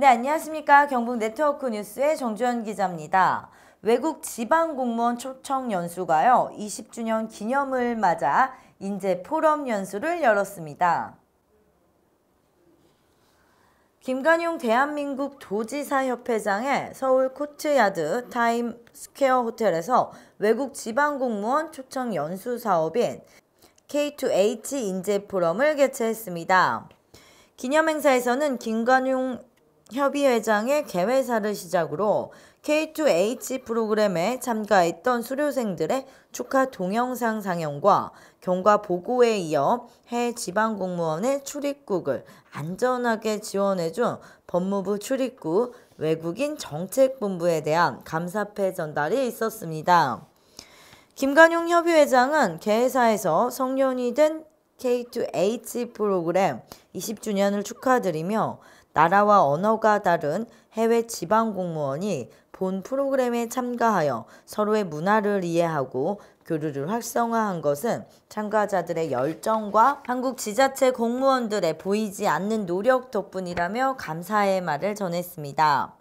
네, 안녕하십니까. 경북 네트워크 뉴스의 정주현 기자입니다. 외국 지방 공무원 초청 연수가요. 20주년 기념을 맞아 인재 포럼 연수를 열었습니다. 김관용 대한민국 도지사협회장의 서울 코트야드 타임스퀘어 호텔에서 외국 지방공무원 초청 연수 사업인 K2H 인재 포럼을 개최했습니다. 기념 행사에서는 김관용 협의회장의 개회사를 시작으로 K2H 프로그램에 참가했던 수료생들의 축하 동영상 상영과 경과 보고에 이어 해 지방공무원의 출입국을 안전하게 지원해준 법무부 출입국 외국인 정책본부에 대한 감사패 전달이 있었습니다. 김관용 협의회장은 개회사에서 성년이 된 K2H 프로그램 20주년을 축하드리며 나라와 언어가 다른 해외 지방 공무원이 본 프로그램에 참가하여 서로의 문화를 이해하고 교류를 활성화한 것은 참가자들의 열정과 한국 지자체 공무원들의 보이지 않는 노력 덕분이라며 감사의 말을 전했습니다.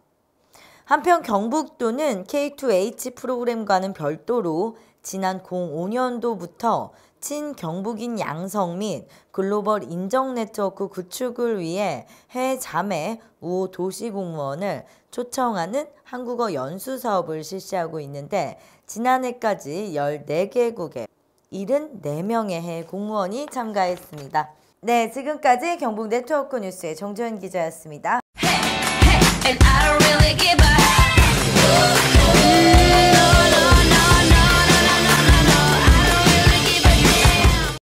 한편 경북도는 K2H 프로그램과는 별도로 지난 05년도부터 친경북인 양성 및 글로벌 인정 네트워크 구축을 위해 해 자매 우호 도시 공무원을 초청하는 한국어 연수 사업을 실시하고 있는데 지난해까지 1 4개국에 74명의 해 공무원이 참가했습니다. 네, 지금까지 경북 네트워크 뉴스의 정주현 기자였습니다. Hey, hey,